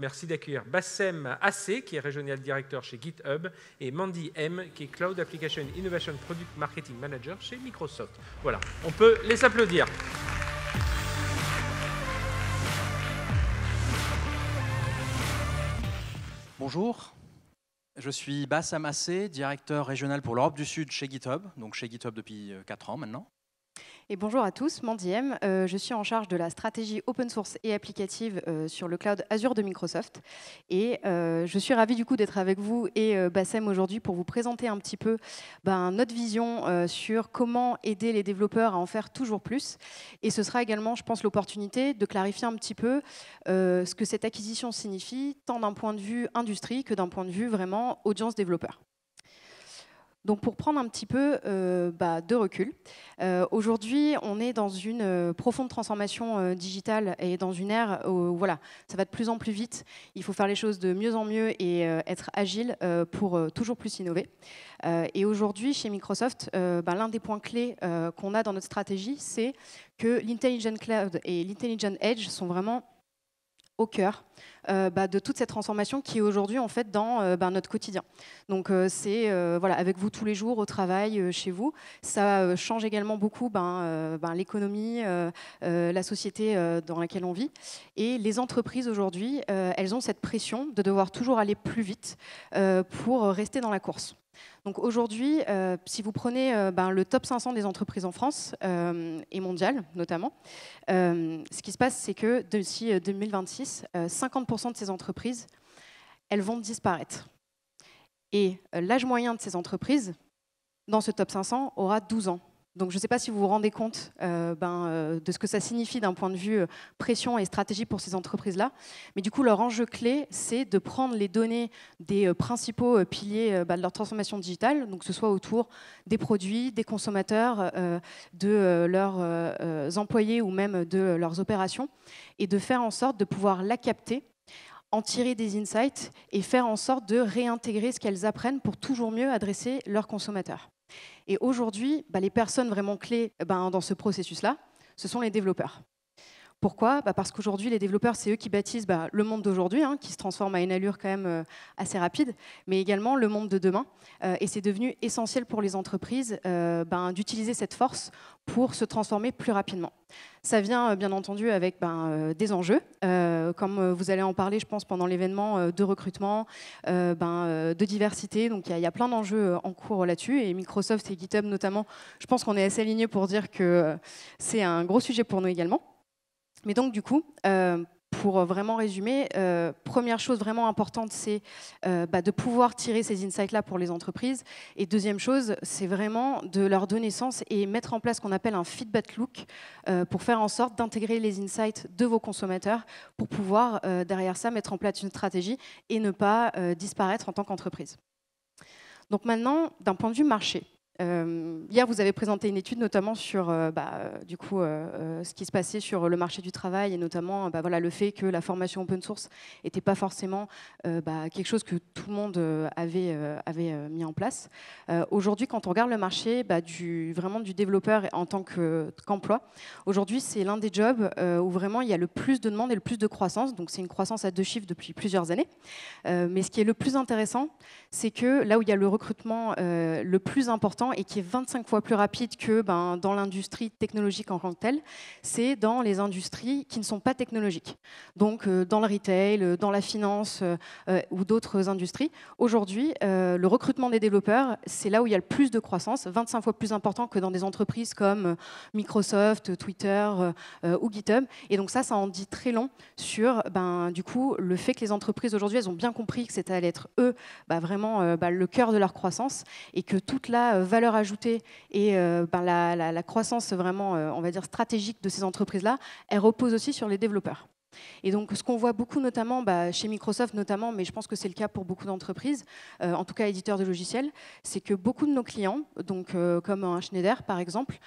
Merci d'accueillir Bassem Assé, qui est Régional directeur chez GitHub, et Mandy M, qui est Cloud Application Innovation Product Marketing Manager chez Microsoft. Voilà, on peut les applaudir. Bonjour, je suis Bassem Assé, directeur régional pour l'Europe du Sud chez GitHub, donc chez GitHub depuis 4 euh, ans maintenant bonjour à tous, Mandiem. Euh, je suis en charge de la stratégie open source et applicative euh, sur le cloud Azure de Microsoft. Et euh, je suis ravie du coup d'être avec vous et Bassem aujourd'hui pour vous présenter un petit peu ben, notre vision sur comment aider les développeurs à en faire toujours plus. Et ce sera également, je pense, l'opportunité de clarifier un petit peu ce que cette acquisition signifie, tant d'un point de vue industrie que d'un point de vue vraiment audience développeur. Donc pour prendre un petit peu euh, bah, de recul, euh, aujourd'hui on est dans une euh, profonde transformation digitale et dans une ère où voilà, ça va de plus en plus vite, il faut faire les choses de mieux en mieux et être agile pour toujours plus innover. et aujourd'hui chez Microsoft, bah, l'un des points clés qu'on a dans notre stratégie, c'est que l'intelligent cloud et l'intelligent edge sont vraiment au cœur euh, bah, de toute cette transformation qui est aujourd'hui en fait dans euh, bah, notre quotidien. Donc euh, c'est voilà avec vous tous les jours au travail, chez vous, ça change également beaucoup ben, ben, l'économie, la société dans laquelle on vit et les entreprises aujourd'hui, elles ont cette pression de devoir toujours aller plus vite pour rester dans la course. Donc aujourd'hui, euh, si vous prenez euh, ben, le top 500 des entreprises en France euh, et mondiale notamment, ce qui se passe, c'est que d'ici 2026, 50% de ces entreprises, elles vont disparaître. Et l'âge moyen de ces entreprises, dans ce top 500, aura 12 ans. Donc je ne sais pas si vous vous rendez compte euh, ben, euh, de ce que ça signifie d'un point de vue euh, pression et stratégie pour ces entreprises-là. Mais du coup, leur enjeu clé, c'est de prendre les données des principaux piliers ben, de leur transformation digitale, donc que ce soit autour des produits, des consommateurs, de leurs employés ou même de leurs opérations, et de faire en sorte de pouvoir la capter en tirer des insights et faire en sorte de réintégrer ce qu'elles apprennent pour toujours mieux adresser leurs consommateurs. Et aujourd'hui, bah, les personnes vraiment clés eh ben, dans ce processus-là, ce sont les développeurs. Pourquoi bah, Parce qu'aujourd'hui, les développeurs, c'est eux qui bâtissent bah, le monde d'aujourd'hui, hein, qui se transforme à une allure quand même euh, assez rapide, mais également le monde de demain. Euh, et c'est devenu essentiel pour les entreprises euh, ben, d'utiliser cette force pour se transformer plus rapidement. Ça vient bien entendu avec ben, des enjeux, comme vous allez en parler, je pense, pendant l'événement de recrutement, ben, de diversité. Donc il y, y, a plein d'enjeux en cours là-dessus. Et Microsoft et GitHub notamment, je pense qu'on est assez alignés pour dire que c'est un gros sujet pour nous également. Mais donc, du coup, euh, pour vraiment résumer, euh, première chose vraiment importante, c'est euh, bah, de pouvoir tirer ces insights-là pour les entreprises. Et deuxième chose, c'est vraiment de leur donner sens et mettre en place ce qu'on appelle un feedback look pour faire en sorte d'intégrer les insights de vos consommateurs pour pouvoir, derrière ça, mettre en place une stratégie et ne pas disparaître en tant qu'entreprise. Donc maintenant, d'un point de vue marché, euh, hier, vous avez présenté une étude notamment sur euh, bah, euh, du coup, ce qui se passait sur le marché du travail et notamment bah, le fait que la formation open source n'était pas forcément bah, quelque chose que tout le monde avait, mis en place. aujourd'hui, quand on regarde le marché du, vraiment du développeur en tant qu'emploi, aujourd'hui, c'est l'un des jobs où vraiment il y a le plus de demandes et le plus de croissance. Donc, c'est une croissance à deux chiffres depuis plusieurs années. mais ce qui est le plus intéressant, c'est que là où il y a le recrutement le plus important, et qui est 25 fois plus rapide que ben, dans l'industrie technologique en tant que telle, c'est dans les industries qui ne sont pas technologiques. Donc euh, dans le retail, euh, dans la finance euh, ou d'autres industries. Aujourd'hui, le recrutement des développeurs, c'est là où il y a le plus de croissance, 25 fois plus important que dans des entreprises comme Microsoft, Twitter ou GitHub. Et donc ça, ça en dit très long sur ben, du coup le fait que les entreprises aujourd'hui, elles ont bien compris que c'était à être eux bah, vraiment bah, le cœur de leur croissance et que toute la valeur ajoutée et euh, ben, la, croissance vraiment, euh, on va dire, stratégique de ces entreprises-là, elle repose aussi sur les développeurs. Et donc, ce qu'on voit beaucoup, notamment bah, chez Microsoft, notamment, mais je pense que c'est le cas pour beaucoup d'entreprises, euh, en tout cas éditeurs de logiciels, c'est que beaucoup de nos clients, donc comme un Schneider par exemple,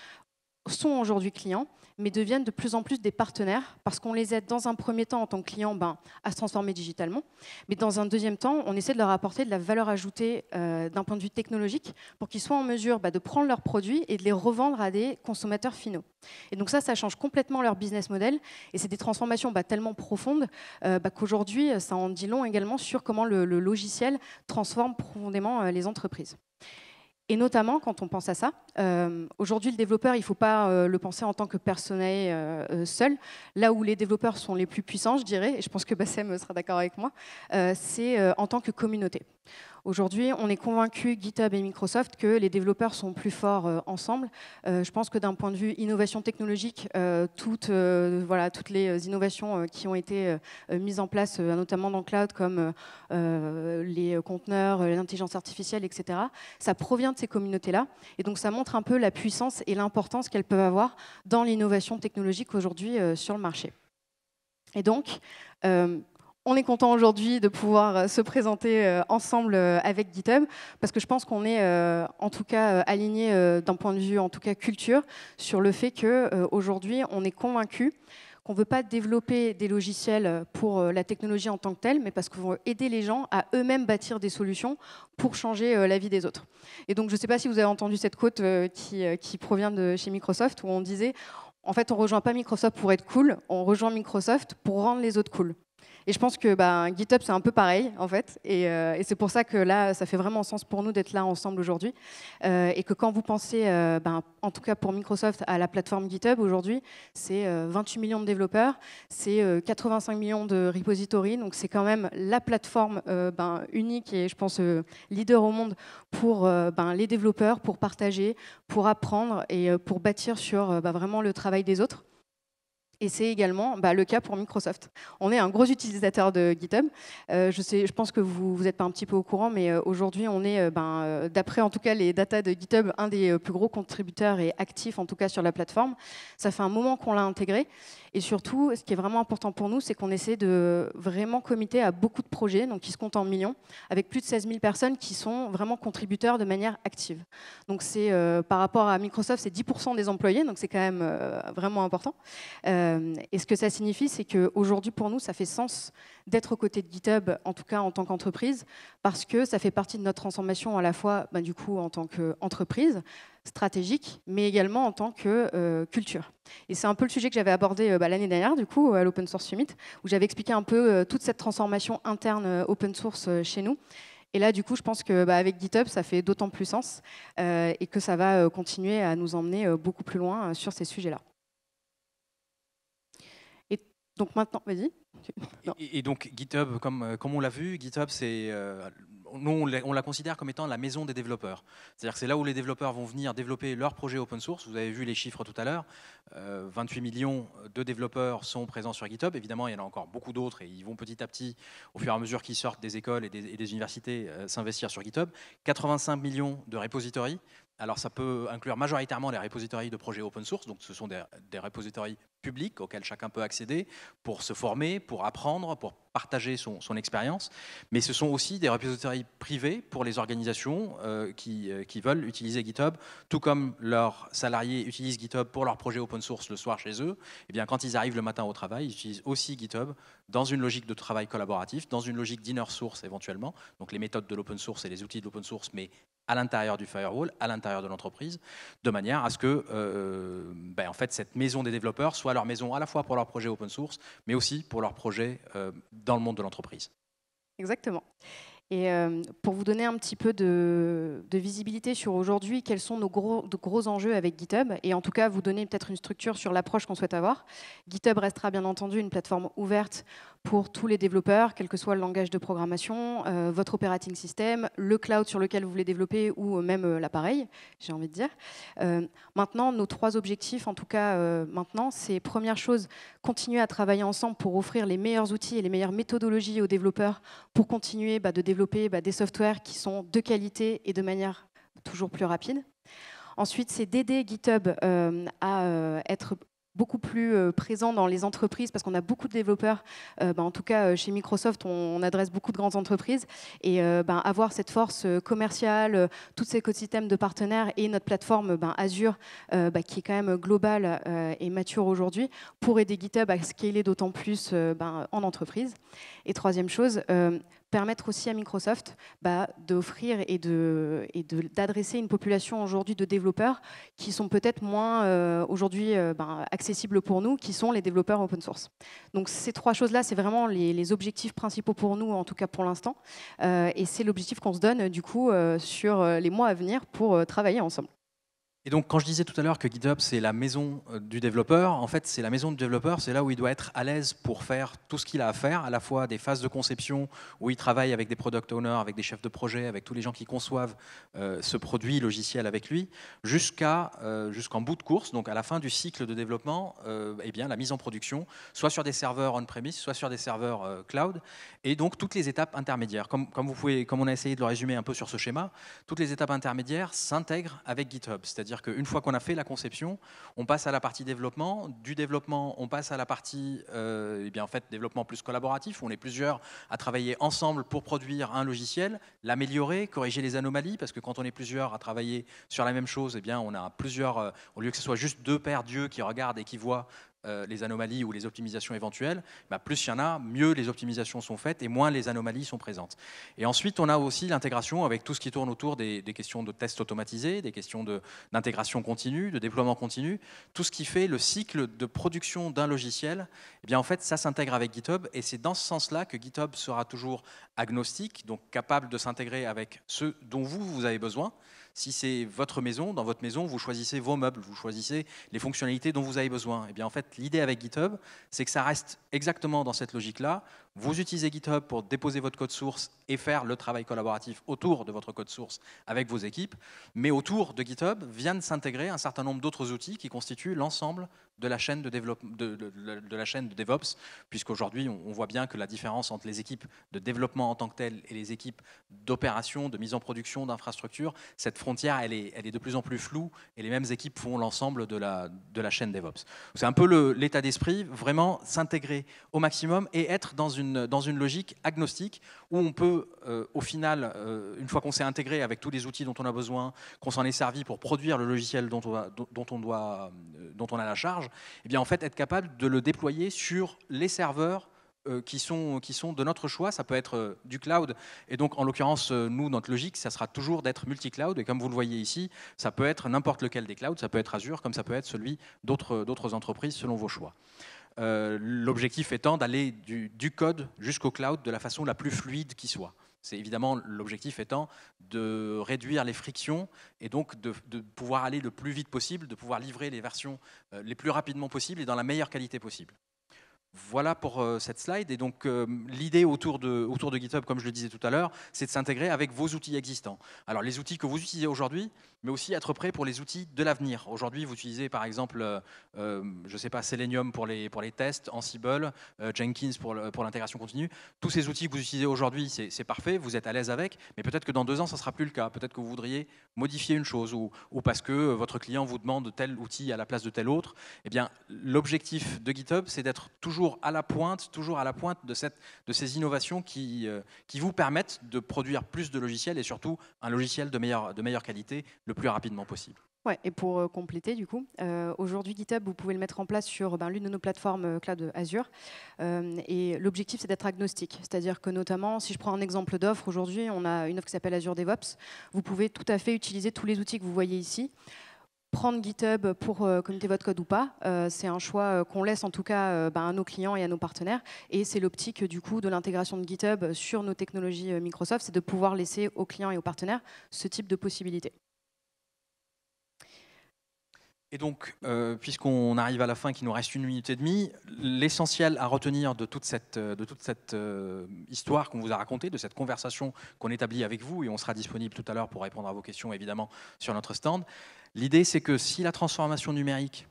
sont aujourd'hui clients, mais deviennent de plus en plus des partenaires parce qu'on les aide dans un premier temps en tant que clients ben, à se transformer digitalement, mais dans un deuxième temps, on essaie de leur apporter de la valeur ajoutée euh, d'un point de vue technologique pour qu'ils soient en mesure bah, de prendre leurs produits et de les revendre à des consommateurs finaux. Et donc ça, ça change complètement leur business model et c'est des transformations bah, tellement profondes euh, bah, qu'aujourd'hui, ça en dit long également sur comment le logiciel transforme profondément euh, les entreprises. Et notamment, quand on pense à ça, euh, aujourd'hui, le développeur, il ne faut pas euh, le penser en tant que personnel euh, seul. Là où les développeurs sont les plus puissants, je dirais, et je pense que Bassem sera d'accord avec moi, c'est en tant que communauté. Aujourd'hui, on est convaincu, GitHub et Microsoft, que les développeurs sont plus forts euh, ensemble. Euh, je pense que d'un point de vue innovation technologique, euh, toutes, toutes les innovations qui ont été mises en place, notamment dans le cloud, comme les conteneurs, l'intelligence artificielle, etc., ça provient de ces communautés-là. Et donc, ça montre un peu la puissance et l'importance qu'elles peuvent avoir dans l'innovation technologique aujourd'hui sur le marché. Et donc, on est content aujourd'hui de pouvoir euh, se présenter euh, ensemble euh, avec GitHub parce que je pense qu'on est en tout cas aligné d'un point de vue en tout cas culture sur le fait que aujourd'hui on est convaincu qu'on ne veut pas développer des logiciels pour la technologie en tant que telle, mais parce qu'on veut aider les gens à eux-mêmes bâtir des solutions pour changer la vie des autres. Et donc, je ne sais pas si vous avez entendu cette quote qui, qui provient de chez Microsoft, où on disait, en fait, on ne rejoint pas Microsoft pour être cool, on rejoint Microsoft pour rendre les autres cool. Et je pense que bah, GitHub, c'est un peu pareil, en fait. Euh, et, c'est pour ça que là, ça fait vraiment sens pour nous d'être là ensemble aujourd'hui. Euh, et que quand vous pensez, euh, ben, en tout cas pour Microsoft, à la plateforme GitHub aujourd'hui, c'est 28 millions de développeurs, c'est 85 millions de repositories. Donc c'est quand même la plateforme ben, unique et je pense leader au monde pour ben, les développeurs, pour partager, pour apprendre et pour bâtir sur vraiment le travail des autres. Et c'est également bah, le cas pour Microsoft. On est un gros utilisateur de GitHub. Euh, je, sais, je pense que vous n'êtes pas un petit peu au courant, mais euh, aujourd'hui, on est, euh, ben, d'après en tout cas les datas de GitHub, un des plus gros contributeurs et actifs en tout cas sur la plateforme. Ça fait un moment qu'on l'a intégré. Et surtout, ce qui est vraiment important pour nous, c'est qu'on essaie de vraiment committer à beaucoup de projets, donc qui se comptent en millions, avec plus de 16 000 personnes qui sont vraiment contributeurs de manière active. Donc c'est euh, par rapport à Microsoft, c'est 10% des employés, donc c'est quand même euh, vraiment important. Euh, et ce que ça signifie, c'est qu'aujourd'hui, pour nous, ça fait sens d'être aux côtés de GitHub, en tout cas en tant qu'entreprise, parce que ça fait partie de notre transformation à la fois, bah, du coup, en tant qu'entreprise stratégique, mais également en tant que euh, culture. Et c'est un peu le sujet que j'avais abordé euh, bah, l'année dernière, du coup, à l'Open Source Summit, où j'avais expliqué un peu euh, toute cette transformation interne open source chez nous. Et là, du coup, je pense que bah, avec GitHub, ça fait d'autant plus sens et que ça va continuer à nous emmener beaucoup plus loin sur ces sujets-là. Donc maintenant, vas-y. Et, donc GitHub, euh, comme, on l'a vu, GitHub, c'est, euh, nous, on, la considère comme étant la maison des développeurs. C'est-à-dire que c'est là où les développeurs vont venir développer leurs projets open source. Vous avez vu les chiffres tout à l'heure. 28 euh, millions de développeurs sont présents sur GitHub. Évidemment, il y en a encore beaucoup d'autres et ils vont petit à petit, au fur et à mesure qu'ils sortent des écoles et des, universités, s'investir sur GitHub. 85 millions de repositories. Alors ça peut inclure majoritairement les repositories de projets open source, donc ce sont des, des repositories public auquel chacun peut accéder pour se former, pour apprendre, pour partager son, expérience, mais ce sont aussi des repositories privés pour les organisations euh, qui, euh, qui, veulent utiliser GitHub, tout comme leurs salariés utilisent GitHub pour leurs projets open source le soir chez eux, et eh bien quand ils arrivent le matin au travail, ils utilisent aussi GitHub dans une logique de travail collaboratif, dans une logique d'inner source éventuellement, donc les méthodes de l'open source et les outils de l'open source, mais à l'intérieur du firewall, à l'intérieur de l'entreprise, de manière à ce que euh, ben, en fait, cette maison des développeurs soit leur maison, à la fois pour leur projet open source, mais aussi pour leur projet euh, dans le monde de l'entreprise. Exactement. Et euh, pour vous donner un petit peu de, visibilité sur aujourd'hui, quels sont nos gros, gros, enjeux avec GitHub, et en tout cas vous donner peut-être une structure sur l'approche qu'on souhaite avoir. GitHub restera bien entendu une plateforme ouverte pour tous les développeurs, quel que soit le langage de programmation, euh, votre operating system, le cloud sur lequel vous voulez développer ou euh, même euh, l'appareil, j'ai envie de dire. maintenant, nos trois objectifs, en tout cas maintenant, c'est première chose, continuer à travailler ensemble pour offrir les meilleurs outils et les meilleures méthodologies aux développeurs pour continuer bah, de développer bah, des softwares qui sont de qualité et de manière toujours plus rapide. Ensuite, c'est d'aider GitHub à être beaucoup plus euh, présent dans les entreprises parce qu'on a beaucoup de développeurs. Euh, bah, en tout cas, euh, chez Microsoft, on, adresse beaucoup de grandes entreprises. Et bah, avoir cette force commerciale, tous ces cet de partenaires et notre plateforme bah, Azure, qui est quand même globale et mature aujourd'hui, pour aider GitHub à scaler d'autant plus en entreprise. Et troisième chose, permettre aussi à Microsoft bah, d'offrir et d'adresser de, et une population aujourd'hui de développeurs qui sont peut-être moins euh, aujourd'hui euh, ben, accessibles pour nous, qui sont les développeurs open source. Donc ces trois choses-là, c'est vraiment les, objectifs principaux pour nous, en tout cas pour l'instant, euh, et c'est l'objectif qu'on se donne du coup sur les mois à venir pour travailler ensemble. Et donc, quand je disais tout à l'heure que GitHub, c'est la maison euh, du développeur, en fait, c'est la maison du développeur, c'est là où il doit être à l'aise pour faire tout ce qu'il a à faire, à la fois des phases de conception, où il travaille avec des product owners, avec des chefs de projet, avec tous les gens qui conçoivent euh, ce produit logiciel avec lui, jusqu'à euh, jusqu'en bout de course, donc à la fin du cycle de développement, et eh bien, la mise en production, soit sur des serveurs on-premise, soit sur des serveurs cloud, et donc toutes les étapes intermédiaires. Comme, comme, vous pouvez, comme on a essayé de le résumer un peu sur ce schéma, toutes les étapes intermédiaires s'intègrent avec GitHub, c'est-à-dire c'est-à-dire qu'une fois qu'on a fait la conception, on passe à la partie développement. Du développement, on passe à la partie, euh, eh bien, en fait, développement plus collaboratif. On est plusieurs à travailler ensemble pour produire un logiciel, l'améliorer, corriger les anomalies, parce que quand on est plusieurs à travailler sur la même chose, eh bien, on a plusieurs, euh, au lieu que ce soit juste deux paires d'yeux qui regardent et qui voient, euh, les anomalies ou les optimisations éventuelles, bah, plus il y en a, mieux les optimisations sont faites et moins les anomalies sont présentes. Et ensuite, on a aussi l'intégration avec tout ce qui tourne autour des, questions de tests automatisés, des questions d'intégration continue, de déploiement continu, tout ce qui fait le cycle de production d'un logiciel. Eh bien, en fait, ça s'intègre avec GitHub et c'est dans ce sens-là que GitHub sera toujours agnostique, donc capable de s'intégrer avec ce dont vous, vous avez besoin. Si c'est votre maison, dans votre maison, vous choisissez vos meubles, vous choisissez les fonctionnalités dont vous avez besoin. Et eh bien en fait, l'idée avec GitHub, c'est que ça reste exactement dans cette logique-là. Vous utilisez GitHub pour déposer votre code source et faire le travail collaboratif autour de votre code source avec vos équipes. Mais autour de GitHub viennent s'intégrer un certain nombre d'autres outils qui constituent l'ensemble de la chaîne de, développement, de, la chaîne de DevOps, puisqu'aujourd'hui, on, on voit bien que la différence entre les équipes de développement en tant que telles et les équipes d'opération, de mise en production, d'infrastructures, cette frontière, elle est, elle est, de plus en plus floue et les mêmes équipes font l'ensemble de la, de la chaîne DevOps. C'est un peu l'état d'esprit, vraiment s'intégrer au maximum et être dans une, dans une logique agnostique où on peut, euh, au final, euh, une fois qu'on s'est intégré avec tous les outils dont on a besoin, qu'on s'en est servi pour produire le logiciel dont on, a, dont on, doit, euh, dont on a la charge, et eh bien, en fait, être capable de le déployer sur les serveurs euh, qui sont, de notre choix. Ça peut être euh, du cloud. Et donc, en l'occurrence, euh, nous, notre logique, ça sera toujours d'être multi-cloud. Et comme vous le voyez ici, ça peut être n'importe lequel des clouds. Ça peut être Azure, comme ça peut être celui d'autres entreprises, selon vos choix. L'objectif étant d'aller du, code jusqu'au cloud de la façon la plus fluide qui soit. C'est évidemment l'objectif étant de réduire les frictions et donc de, de, pouvoir aller le plus vite possible, de pouvoir livrer les versions les plus rapidement possible et dans la meilleure qualité possible. Voilà pour euh, cette slide. Et donc, euh, l'idée autour de, autour de GitHub, comme je le disais tout à l'heure, c'est de s'intégrer avec vos outils existants. Alors, les outils que vous utilisez aujourd'hui, mais aussi être prêt pour les outils de l'avenir. Aujourd'hui, vous utilisez par exemple, euh, je ne sais pas, Selenium pour les, pour les tests, Ansible, Jenkins pour l'intégration continue. Tous ces outils que vous utilisez aujourd'hui, c'est parfait, vous êtes à l'aise avec, mais peut-être que dans deux ans, ça ne sera plus le cas. Peut-être que vous voudriez modifier une chose ou, ou parce que votre client vous demande tel outil à la place de tel autre. Eh bien, l'objectif de GitHub, c'est d'être toujours à la pointe, toujours à la pointe de, cette, de ces innovations qui, euh, qui vous permettent de produire plus de logiciels et surtout un logiciel de meilleure, de meilleure qualité le plus rapidement possible. Ouais, et pour euh, compléter, du coup, euh, aujourd'hui GitHub, vous pouvez le mettre en place sur ben, l'une de nos plateformes cloud Azure. et l'objectif, c'est d'être agnostique. C'est-à-dire que notamment, si je prends un exemple d'offre, aujourd'hui, on a une offre qui s'appelle Azure DevOps. Vous pouvez tout à fait utiliser tous les outils que vous voyez ici prendre GitHub pour euh, votre code ou pas. Euh, c'est un choix euh, qu'on laisse en tout cas euh, bah, à nos clients et à nos partenaires. Et c'est l'optique du coup de l'intégration de GitHub sur nos technologies Microsoft, c'est de pouvoir laisser aux clients et aux partenaires ce type de possibilité. Et donc, euh, puisqu'on arrive à la fin, qu'il nous reste une minute et demie, l'essentiel à retenir de toute cette, euh, de toute cette euh, histoire qu'on vous a racontée, de cette conversation qu'on établit avec vous, et on sera disponible tout à l'heure pour répondre à vos questions, évidemment, sur notre stand, l'idée c'est que si la transformation numérique,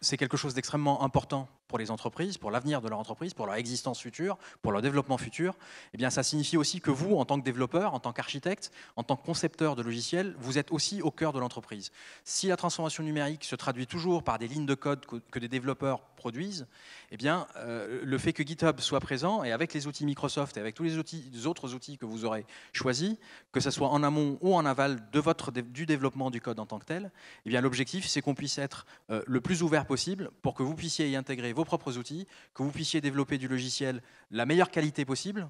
c'est quelque chose d'extrêmement important pour les entreprises, pour l'avenir de leur entreprise, pour leur existence future, pour leur développement futur, eh bien, ça signifie aussi que vous, en tant que développeur, en tant qu'architecte, en tant que concepteur de logiciels, vous êtes aussi au cœur de l'entreprise. Si la transformation numérique se traduit toujours par des lignes de code que, des développeurs produisent, eh bien, euh, le fait que GitHub soit présent, et avec les outils Microsoft et avec tous les, autres outils que vous aurez choisis, que ce soit en amont ou en aval de votre, du développement du code en tant que tel, eh bien, l'objectif, c'est qu'on puisse être euh, le plus ouvert possible pour que vous puissiez y intégrer vos vos propres outils, que vous puissiez développer du logiciel la meilleure qualité possible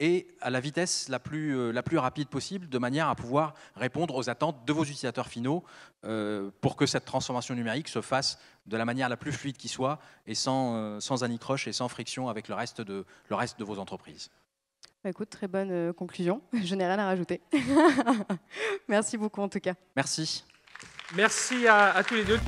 et à la vitesse la plus, euh, la plus rapide possible, de manière à pouvoir répondre aux attentes de vos utilisateurs finaux euh, pour que cette transformation numérique se fasse de la manière la plus fluide qui soit et sans, euh, sans anicroche et sans friction avec le reste de, le reste de vos entreprises. Bah, écoute, très bonne conclusion. Je n'ai rien à rajouter. Merci beaucoup en tout cas. Merci. Merci à, à tous les deux.